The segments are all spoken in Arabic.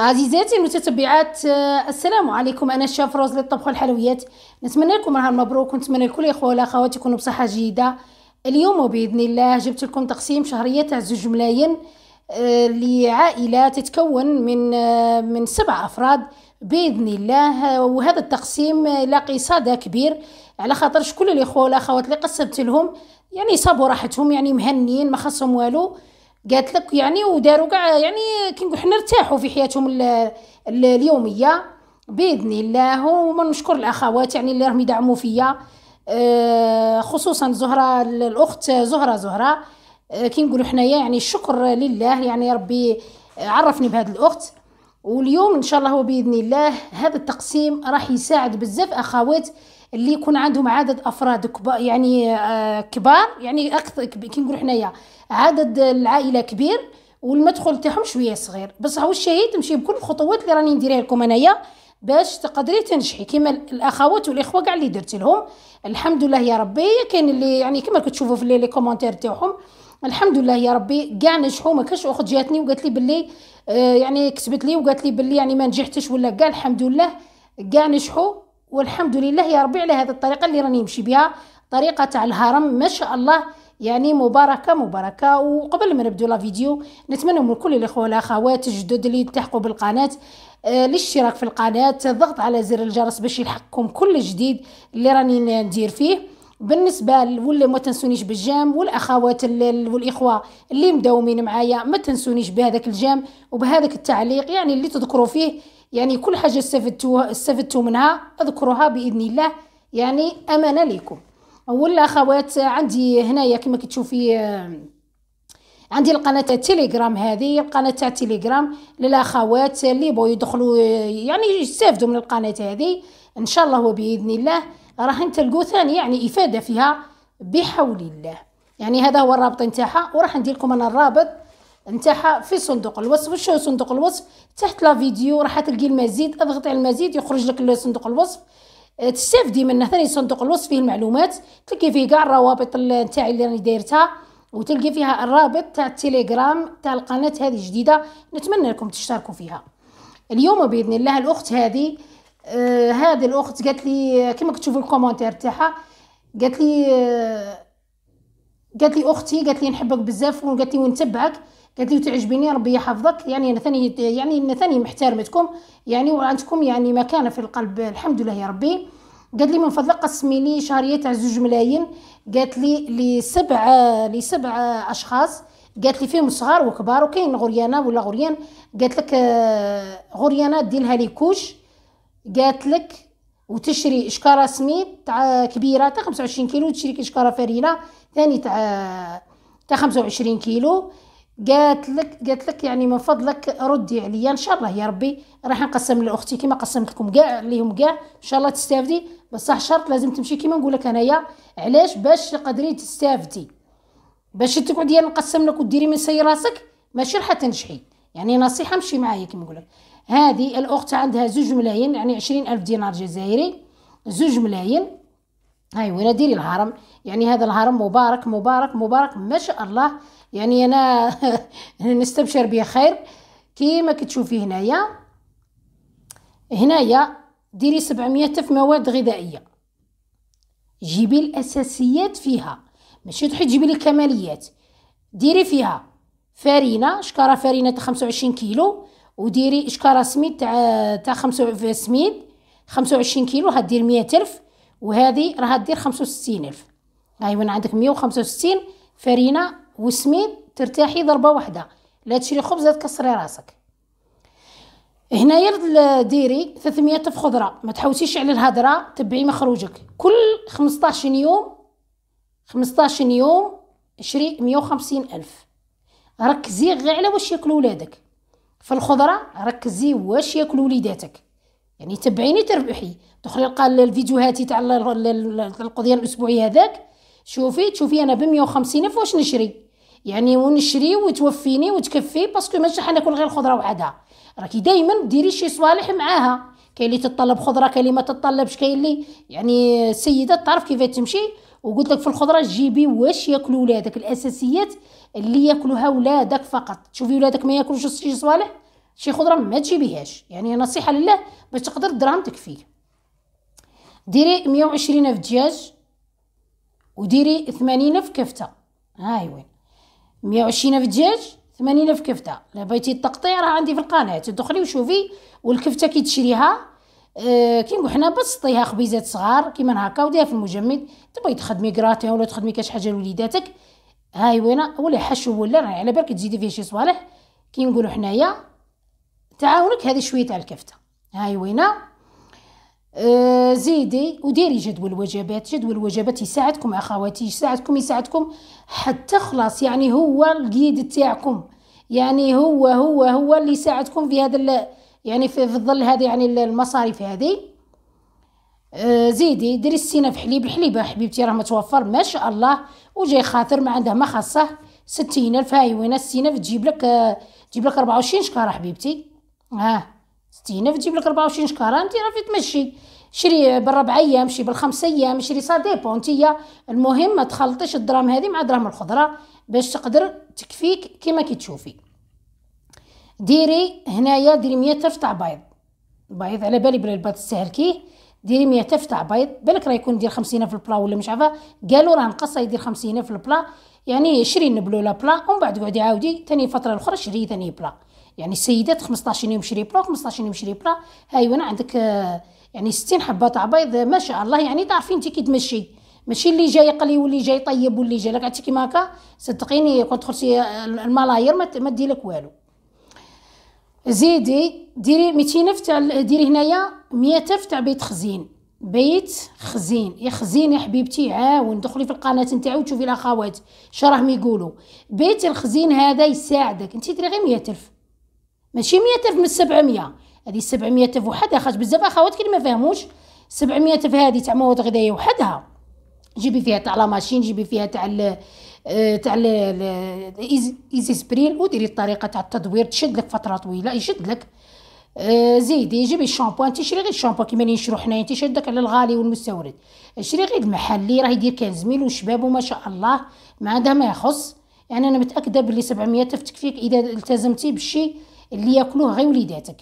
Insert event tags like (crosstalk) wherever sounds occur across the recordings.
عزيزاتي المتتبعات آه، السلام عليكم انا الشاف روز للطبخ والحلويات نتمنى لكم نهار مبروك ونتمنى لكل الاخوه والاخوات يكونوا بصحه جيده اليوم باذن الله جبت لكم تقسيم شهريه تاع زوج ملايين آه، لعائله تتكون من آه، من سبع افراد باذن الله وهذا التقسيم لاقي صدى كبير على خاطر شكون الاخوه والاخوات اللي قسمت لهم يعني صابوا راحتهم يعني مهنيين ما خصهم والو قالت لك يعني وداروا كاع يعني كي نقول حنا ارتاحوا في حياتهم اليوميه باذن الله وما نشكر الاخوات يعني اللي راهم يدعموا فيا آه، خصوصا زهره الاخت زهره زهره آه، كي نقولوا حنايا يعني الشكر لله يعني ربي آه، عرفني بهذه الاخت واليوم ان شاء الله وباذن الله هذا التقسيم راح يساعد بزاف اخوات اللي يكون عندهم عدد افراد يعني، آه، كبار يعني كبار يعني اكثر كي نقولوا حنايا عدد العائله كبير والمدخل تاعهم شويه صغير بصح واش الشهيد تمشي بكل الخطوات اللي راني نديرها لكم انايا باش تقدري تنجحي كما الاخوات والاخوه كاع اللي درت لهم الحمد لله يا ربي كاين اللي يعني كما كتشوفوا في لي كومونتير تاعهم الحمد لله يا ربي كاع نجحوا ما كاش اخت جاتني وقالت لي باللي آه، يعني كتبت لي وقالت لي باللي يعني ما نجحتش ولا كاع الحمد لله كاع نجحوا والحمد لله يا ربي على هذه الطريقه اللي راني نمشي بها طريقه تاع الهرم ما شاء الله يعني مباركه مباركه وقبل ما نبدو لا فيديو نتمنى من كل الاخوه والاخوات الجدد اللي يلتحقوا بالقناه الاشتراك آه، في القناه الضغط على زر الجرس باش يلحقكم كل جديد اللي راني ندير فيه بالنسبه ولا ما تنسونيش بالجام والاخوات والاخوه اللي مداومين معايا ما تنسونيش بهذاك الجام وبهذاك التعليق يعني اللي تذكروا فيه يعني كل حاجة استفدتوا منها اذكروها بإذن الله يعني أمانة لكم أولا أخوات عندي هنايا كما كتشوفي آه، عندي القناة تيليجرام هذه القناة تاع تيليجرام للأخوات اللي بغوا يدخلوا آه، يعني يستافدوا من القناة هذه إن شاء الله وبإذن الله راح نتلقوا ثاني يعني إفادة فيها بحول الله يعني هذا هو الرابط نتاعها وراح ندير لكم انا الرابط نتاعها في صندوق الوصف وشو صندوق الوصف تحت لا فيديو راح تلقي المزيد اضغط على المزيد يخرج لك صندوق الوصف اه، تستافدي منه ثاني صندوق الوصف فيه المعلومات تلقي فيه كاع الروابط نتاعي اللي راني دايرتها وتلقي فيها الرابط تاع التليجرام تاع القناه هذه جديده نتمنى لكم تشتركوا فيها اليوم باذن الله الاخت هذه آه هذه الاخت قالت لي كما كتشوفوا الكومونتير تاعها قالت لي آه قالت لي اختي قالت لي نحبك بزاف وقالت لي ونتبعك قالت لي تعجبيني ربي يحفظك يعني نثني يعني ثاني محترمتكم يعني وعندكم يعني مكانه في القلب الحمد لله يا ربي قالت لي من فضلك قسمي لي شهريه تاع زوج ملايين قالت لي لسبع لسبع اشخاص قالت لي فيهم صغار وكبار وكاين غريانه ولا غريان قالت لك آه، غريانه ديرها لي كوش قالت لك وتشري اشكاره سميد تاع كبيره تاع 25 كيلو تشري اشكاره فارينه ثاني تاع تاع 25 كيلو قالت لك قالت لك يعني من فضلك ردي عليا ان شاء الله يا ربي راح نقسم لاختي كما قسمت لكم كاع ليهم كاع ان شاء الله تستافدي بصح شرط لازم تمشي كما نقول لك انايا علاش باش تقدري تستافدي باش تقعدي نقسم لك وديري من سي راسك ماشي راح تنجحي يعني نصيحه مشي معايا كما نقول لك هذه الاخت عندها زوج ملايين يعني عشرين الف دينار جزائري زوج ملايين هاي ولا ديري الهرم يعني هذا الهرم مبارك مبارك مبارك ما شاء الله يعني انا (laughs) نستبشر بخير كيما كتشوفي هنايا هنايا ديري 700 الف مواد غذائيه جيبي الاساسيات فيها ماشي تروحي تجيبي لي الكماليات ديري فيها فارينة شكاره فارينة تاع 25 كيلو وديري شكاره سميد تاع (hesitation) تاع و سميد 25 كيلو هدير 100 الف وهذه راه دير 65 الف ايوا عندك 165 فارينة وسميد ترتاحي ضربه واحده لا تشري خبز لا تكسري راسك هنايا ديري 300 في خضره ما تحوسيش على الهضره تبعي مخروجك كل 15 يوم 15 يوم شري 150 الف ركزي غير على واش ياكلوا ولادك في الخضره ركزي واش ياكلوا وليداتك يعني تبعيني تربحي دخلي لقى الفيديوهاتي تاع القضيه الاسبوعيه هذاك شوفي تشوفي انا ب 150 الف واش نشري يعني ونشري وتوفيني وتكفي باسكو ماشي حناكل غير خضره وحدها راكي دائما ديري شي صوالح معاها كاين اللي تطلب خضره كاين اللي ما تطلبش كاين اللي يعني السيده تعرف كيف تمشي وقلت لك في الخضره جيبي واش ياكلوا ولادك الاساسيات اللي ياكلوها ولادك فقط تشوفي ولادك ما ياكلوش شي صوالح شي خضره ما تجيبيهاش يعني نصيحه لله باش تقدر الدراهم تكفي ديري 120 في الدجاج وديري 80 في كفته هاي وين مية وعشرين ألف دجاج ثمانين ألف كفتة الا بغيتي التقطيع راه عندي في القناة تدخلي وشوفي والكفتة كي تشريها أه كي نقول حنا بسطيها خبيزات صغار كيما هكا وديها في المجمد تبغي تخدمي كراتي ولا تخدمي كاش حاجه لوليداتك هاي وينه ولا حشو ولا راه على بالك تزيدي فيه شي صوالح كي نقولوا حنايا تعاونك هذه شويه تاع الكفته هاي وينه آه، زيدي وديري جدول وجبات جدول وجبات يساعدكم اخواتي يساعدكم يساعدكم حتى خلاص يعني هو القيد تاعكم يعني هو هو هو اللي يساعدكم في هذا يعني في, في ظل هذه يعني المصاريف هذه آه، زيدي ديري السينه في حليب الحليب حبيبتي راه متوفر ما شاء الله وجاي خاطر ما عنده ما خاصه ستين الف هاي وين السينه تجيب لك آه، تجيب لك 24 شكاره حبيبتي ها آه. ستيناف تجيب لك 24 شكاره انت راه تمشي شري بالربع ايام شري بالخمس ايام شري سا ديبون انت المهم ما تخلطيش الدراهم هذه مع دراهم الخضره باش تقدر تكفيك كيما كي تشوفي ديري هنايا ديري 100000 تاع بيض بيض على بالي بلي البيض تستهلكيه ديري ديري 100000 تاع بيض بالك راه يكون دير 50 في البلا ولا مش عارفه قالوا راه نقص يدير 50 في البلا يعني شري نبلو لا بلا ومن بعد قعدي عاودي ثاني فتره اخرى شري ثاني بلا يعني السيدات 15 يوم شريبره 15 يوم هاي وانا عندك آه، يعني 60 حبه تاع بيض ما شاء الله يعني تعرفي انت كي تمشي ماشي اللي جاي يقلي واللي جاي طيب واللي جاي لك عتي كيما هكا صدقيني كون دخلتي آه، الملاير ما ديلك والو زيدي ديري 200 الف تاع ديري هنايا 100 الف تاع بيت خزين بيت خزين يا خزين يا حبيبتي عاون دخلي في القناه نتاعي وتشوفي الاخوات شراهم يقولوا بيت الخزين هذا يساعدك انت ديري غير 100 الف ماشي مية ألف من 700 هذه ألف وحدها خاطش بزاف أخوات اللي ما فهموش ألف هذه تاع مواد غذائيه وحدها جيبي فيها تاع لا ماشين جيبي فيها تاع ال آه، تاع ايزي سبريل وديري الطريقه تاع التدوير تشد لك فتره طويله يشد لك آه، زيدي جيبي الشامبوان تشري غير الشامبو كيما اللي نشرو حنايا تيشدك على الغالي والمستورد شري غير المحلي راه يدير كان زميل وشباب وما شاء الله ما عندها ما يخص يعني انا متاكده بلي 700 تكفيك اذا التزمتي بشي اللي ياكلوه غير وليداتك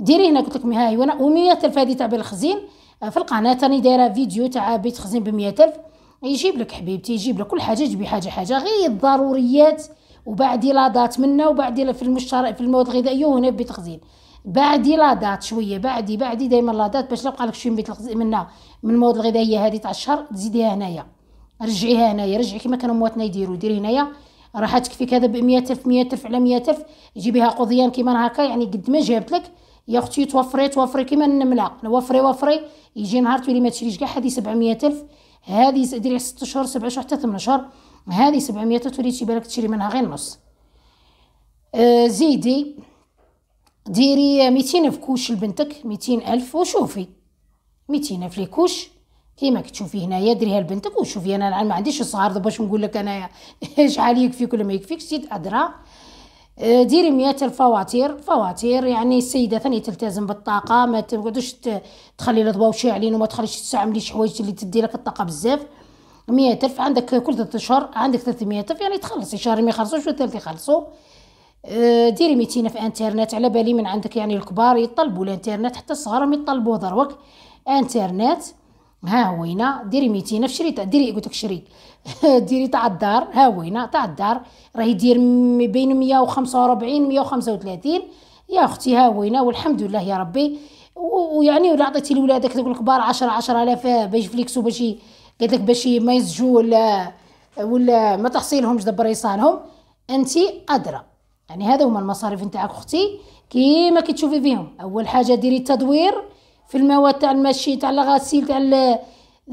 ديري هنا قلت لك هاي وانا و الف هذه تاع بالخزين آه، في القناه تاني دايره فيديو تاع بيت خزين ب الف يجيب لك حبيبتي يجيب لك كل حاجه جيبي حاجه حاجه غير الضروريات وبعدي لادات منا وبعدي في المشترى في المواد الغذائيه وهنا في بيت خزين بعدي لادات شويه بعدي بعدي دائما لادات باش نبقى لك شويه من بيت خزين منا من المواد الغذائيه هذه تاع الشهر تزيديها هنايا رجعيها هنايا رجعي كما كانوا مواتنا يديروا ديري هنايا راح تكفيك هذا ب 100000 100000 على 100000 جيبيها قضيان كيما هكا يعني قد ما جابت لك يا اختي توفري توفري كيما النمله وفري وفري يجي نهار تولي ما تشريش كاع هذه 700000 هذه ديري 6 شهور 7 شهور حتى 8 شهور هذه 700 تولي تجيب بالك تشري منها غير نص آه زيدي ديري 200 في كوش لبنتك 200000 وشوفي 200 في كوش كيما كتشوفي هنايا ديريها لبنتك وشوفي انا ما عنديش الصهارده باش نقول لك انايا (laughs) شحال يكفيك ولا ما يكفيكش زيد ادرا آه، ديري مية الفواتير فواتير يعني السيده ثاني تلتزم بالطاقه ما تقعدوش تخلي الضوا شاعلين وما تخليش تستعملي شي حوايج اللي تدي لك الطاقه بزاف مية الف عندك كل ثلاثة اشهر عندك 300 الف يعني تخلصي شهر ما يخلصوش والثالث يخلصوا آه، ديري ميتين في انترنت على بالي من عندك يعني الكبار يطلبوا الانترنت حتى الصغار يطلبوا ضروك انترنت ها وينا ديري ميتين في شريط ديري قلت لك شريط (laughs) ديري تاع الدار ها وينا تاع الدار راهي دير بين 145 135 يا اختي ها وينا والحمد لله يا ربي ويعني ولا عطيتي لولادك ذوك الكبار 10 10000 باش فليكسو باش قالت لك باش ما يزجوا ولا ولا ما تحصيلهمش دبر يصالهم انت ادرى يعني هذا هما المصاريف نتاعك اختي كيما كتشوفي فيهم اول حاجه ديري التدوير في المواد تاع الماشين تاع الغسيل تاع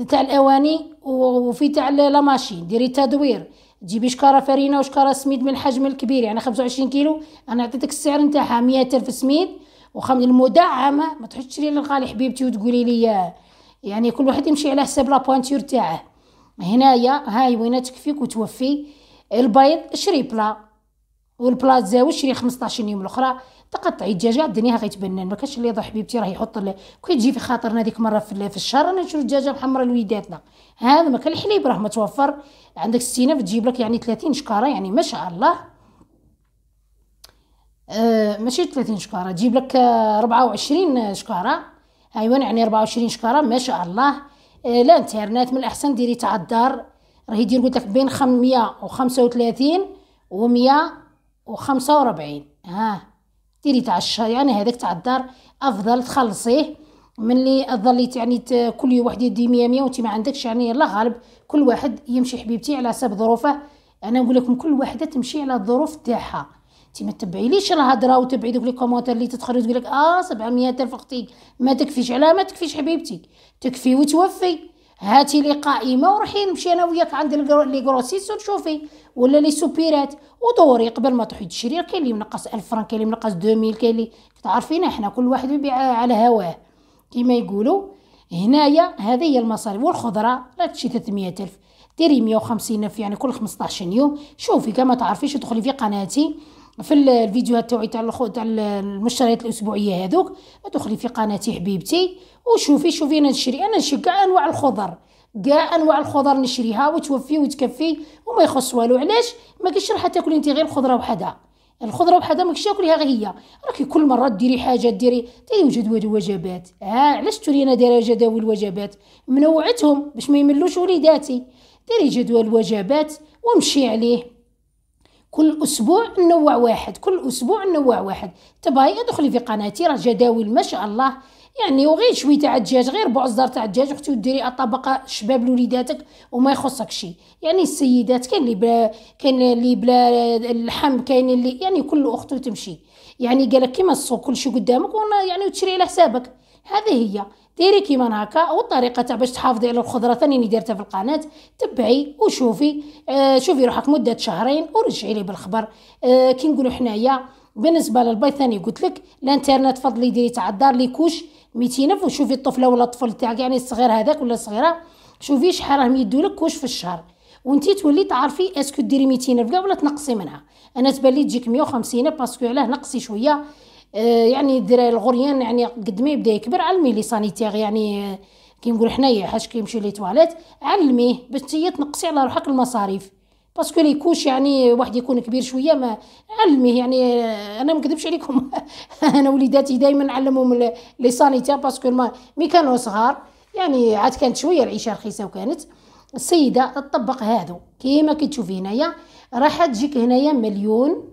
تاع الاواني وفي تاع لا ماشين ديري تدوير تجيبي شكاره فرينه وشكاره سميد من الحجم الكبير يعني 25 كيلو انا عطيتك السعر نتاعها الف سميد وخم المدعمه ما تحطش تشري للغالي حبيبتي وتقولي لي يعني كل واحد يمشي على حساب لا تاعه هنايا هاي وينات تكفيك وتوفي البيض بلا والبلاza وشري 15 يوم الاخرى تقطع الدجاجه الدنيا غيتبنن ما كاش اللي يضو حبيبتي راه يحط لي كي تجي في خاطرنا ديك مره في, في الشهر انا نشري الدجاجه الحمراء لوليداتنا هذا ما كان الحليب راه متوفر عندك السينف تجيب لك يعني 30 شكاره يعني ما شاء الله أه ماشي 30 شكاره تجيب لك 24 شكاره ايوا يعني 24 شكاره ما شاء الله أه لا انترنت من الاحسن ديري تاع الدار راه يدير قلت لك بين 535 و 100 وخمسة وربعين ها ديري تاع الشهر يعني هذاك تاع الدار افضل تخلصيه من اللي ظليت يعني كل واحد يدي مية مية وانت ما عندكش يعني الله غالب كل واحد يمشي حبيبتي على حسب ظروفه انا نقول لكم كل وحده تمشي على الظروف تاعها انت ما تبعيليش الهضره وتبعي دوك لي كومونتير اللي تتخرج تقول لك اه 700 الف اختي ما تكفيش علاه ما تكفيش حبيبتي تكفي وتوفي هاتي لي قائمه وروحي نمشي انا وياك عند لي كروسيس وتشوفي ولا لي سوبيرات ودوري قبل ما تروحي تشري كاين اللي منقص 1000 فرنك كاين اللي منقص 2000 كاين اللي تعرفينا حنا كل واحد يبيع على هواه كيما يقولوا هنايا هذه هي المصاريف والخضره لا تشي 300000 ديري الف يعني كل 15 يوم شوفي كما تعرفيش ادخلي في قناتي في الفيديوهات تاعي تاع تاع المشتريات الاسبوعيه هذوك ادخلي في قناتي حبيبتي وشوفي شوفي انا نشري انا نشري كاع انواع الخضر كاع انواع الخضر نشريها وتوفي وتكفي وما يخص والو علاش ما كاينش راح تاكلي انت غير الخضره وحدها الخضره وحدها ما كاينش تاكليها غير هي راكي كل مره ديري حاجه ديري تيوجد وجبات ها علاش توري انا دايره جداول الوجبات منوعتهم باش ما يملوش وليداتي ديري جدول الوجبات ومشي عليه كل اسبوع نوع واحد كل اسبوع نوع واحد تبغي ادخلي في قناتي راه جداول ما شاء الله يعني وغير شويه تاع الدجاج غير بعصدر تاع الدجاج اختي وديري الطبقه شباب لوليداتك وما يخصك شيء يعني السيدات كاين اللي بلا كاين اللي بلا اللحم كاين اللي يعني كل اخت تمشي يعني قالك كيما السوق كل شيء قدامك وانا يعني وتشري على حسابك هذه هي ديري كيما هكا والطريقه تاع باش تحافظي على الخضره ثاني اللي دارتها في القناه تبعي وشوفي آه شوفي روحك مده شهرين ورجعي لي بالخبر آه كي نقولوا حنايا بالنسبه للبيض ثاني قلت لك الانترنت فضلي ديري تاع الدار لي كوش 200 وشوفي الطفله ولا الطفل تاعك يعني الصغير هذاك ولا الصغيره شوفي شحال راهم لك كوش في الشهر وانت تولي تعرفي اسكو ديري 200 الف ولا تنقصي منها انا تبان لي تجيك 150 باسكو علاه نقصي شويه آه، يعني الدراري الغريان يعني قد ما يبدا يكبر علمي لي سانيتير يعني آه، كي نقول حنايا حاج كيمشي لي تواليت علميه باش انت تنقصي على روحك المصاريف باسكو لي كوش يعني واحد يكون كبير شويه ما علميه يعني آه، انا ما نكذبش عليكم (laughs) انا وليداتي دائما نعلمهم لي سانيتير باسكو ما مي كانوا صغار يعني عاد كانت شويه العيشه رخيصه وكانت السيده تطبق هادو كيما كتشوفي هنايا راح تجيك هنايا مليون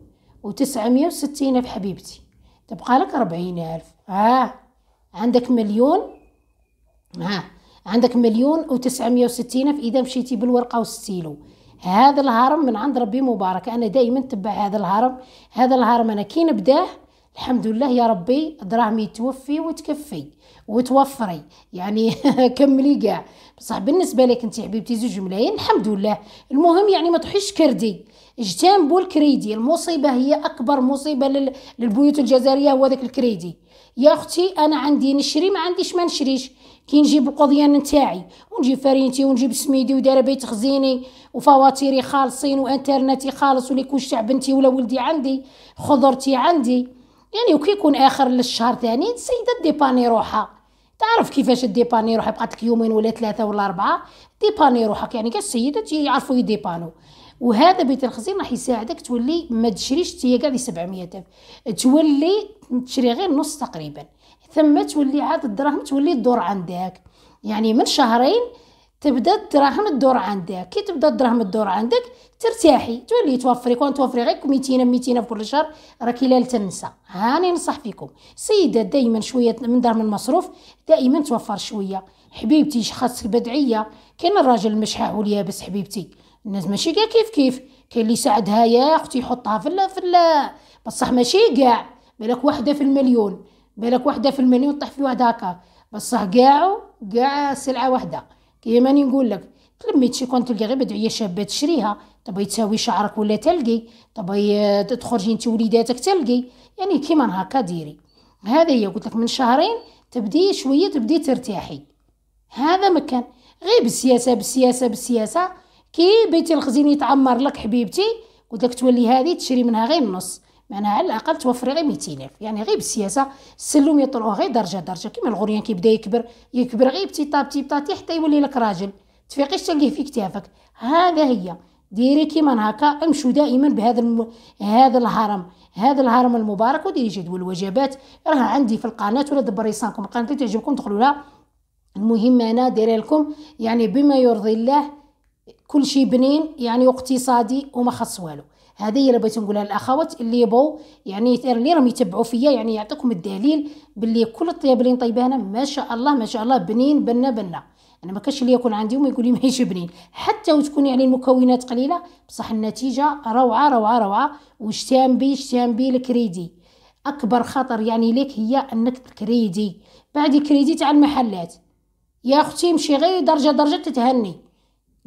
و960 في حبيبتي تبقى لك أربعين ألف آه عندك مليون ها عندك مليون وتسعمية وستين ألف إذا مشيتي بالورقة والستيلو هذا الهرم من عند ربي مبارك أنا دائما تبع هذا الهرم هذا الهرم أنا كي نبداه الحمد لله يا ربي دراهمي توفي وتكفي وتوفري يعني (laughs) كملي كاع بصح بالنسبه لك انت حبيبتي زوج ملايين الحمد لله المهم يعني ما تحيش كردي اجتنبوا الكريدي المصيبه هي اكبر مصيبه للبيوت الجزائريه هو ذاك الكريدي يا اختي انا عندي نشري ما عنديش ما نشريش كي نجيب القضيان نتاعي ونجيب فرينتي ونجيب سميدي ودار بيت خزيني وفواتيري خالصين وانترنتي خالص ولي كوش تاع بنتي ولا ولدي عندي خضرتي عندي يعني وكي يكون اخر للشهر ثاني السيده ديباني روحها تعرف كيفاش ديباني روحها بقات لك يومين ولا ثلاثه ولا اربعه ديباني روحك يعني كالسيده تيعرفوا يديبانو وهذا الخزين راح يساعدك تولي ما تشريش هي كاع 700 700000 تولي تشري غير نص تقريبا ثم تولي عاد الدراهم تولي تدور عندك يعني من شهرين تبدا الدراهم تدور عندك كي تبدا الدراهم تدور عندك ترتاحي تولي توفري كون توفري غير 200 200 في كل شهر راكي لا تنسى هاني ننصح فيكم سيده دائما شويه من درهم المصروف دائما توفر شويه حبيبتي شخص بدعيه كاين الراجل المشحاح واليابس حبيبتي الناس ماشي كاع كيف كيف كاين اللي يساعدها يا اختي يحطها في الـ في بصح ماشي كاع بالك وحده في المليون بالك وحده في المليون طيح في واحد هكا بصح كاعو كاع سلعه وحده كيما نقول لك تلميت شي كون تلقى غير بدعيه شابه تشريها تبغي تساوي شعرك ولا تلقي تبغي اه، تخرجي انت وليداتك تلقي يعني كيما هكا ديري هذا هي قلت لك من شهرين تبدي شويه تبدي ترتاحي هذا مكان غير بالسياسه بالسياسه بالسياسه كي بيتي الخزين يتعمر لك حبيبتي قلت لك تولي هذه تشري منها غير النص معناها على الاقل توفري غير الف يعني غير بالسياسه السلوم يطلعوا غير درجه درجه كيما الغريان كيبدا يكبر يكبر غير بتي طابتي بطاطي حتى يولي لك راجل تفيقيش تلقيه في كتافك هذا هي ديري كيما هكا امشوا دائما بهذا الم... هذا الهرم هذا الهرم المبارك وديري جدول الوجبات راه عندي في القناه ولا دبري صانكم القناه اللي تعجبكم دخلوا لها المهم انا دايره لكم يعني بما يرضي الله كل شيء بنين يعني واقتصادي وما خص والو هذه هي اللي بغيت نقولها للاخوات اللي يبغوا يعني اللي راهم يتبعوا فيا يعني يعطيكم الدليل باللي كل الطياب اللي نطيبها انا ما شاء الله ما شاء الله بنين بنا بنا انا ما كاش اللي يكون عندي وما يقول لي ماهيش بنين حتى وتكون يعني المكونات قليله بصح النتيجه روعه روعه روعه واجتهام بي اجتهام بي الكريدي اكبر خطر يعني لك هي انك تكريدي بعد كريدي تاع المحلات يا اختي مشي غير درجه درجه تتهني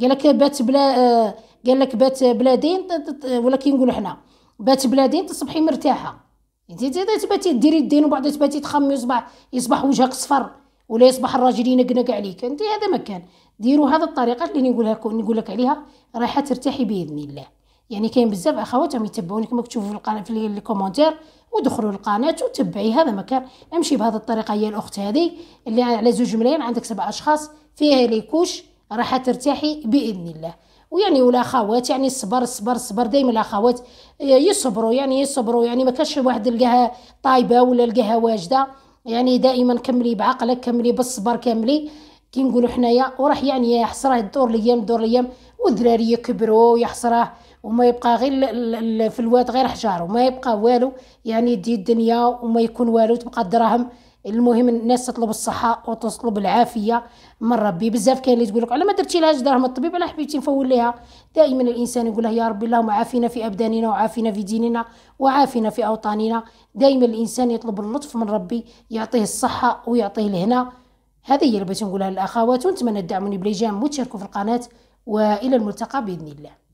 قال لك بات بلا قال لك بات بلادين ولا نقولوا حنا بات بلادين تصبحي مرتاحه انت تباتي ديري الدين وبعد تباتي تخمي يصبح يصبح وجهك صفر ولا يصبح الراجل ينقنق عليك انت هذا ما كان ديروا هذه الطريقه اللي نقولها نقول لك عليها راح ترتاحي باذن الله يعني كاين بزاف اخوات راهم يتبعوني كما تشوفوا في القناه في الكومونتير ودخلوا القناه وتبعي هذا ما كان امشي بهذه الطريقه هي الاخت هذه اللي على زوج ملايين عندك سبع اشخاص فيها ليكوش راح ترتاحي باذن الله ويعني والاخوات يعني الصبر الصبر الصبر دائما الاخوات آه، يصبروا يعني يصبروا يعني ما كانش واحد لقاها طايبه ولا لقاها واجده يعني دائما كملي بعقلك كملي بالصبر كملي كي نقولوا حنايا وراح يعني يا حسراه الدور الايام دور الايام والدراري يكبروا يا حسراه وما يبقى غير في الواد غير حجار وما يبقى والو يعني دي الدنيا وما يكون والو تبقى الدراهم المهم الناس تطلب الصحه وتطلب العافيه من ربي بزاف كاين اللي تقول لك على ما درتي لهاش دراهم الطبيب على حبيتي نفول ليها دائما الانسان يقول له يا ربي اللهم عافينا في ابداننا وعافينا في ديننا وعافينا في اوطاننا دائما الانسان يطلب اللطف من ربي يعطيه الصحه ويعطيه الهنا هذه هي اللي بغيت نقولها للاخوات ونتمنى تدعموني بلي جام وتشاركوا في القناه والى الملتقى باذن الله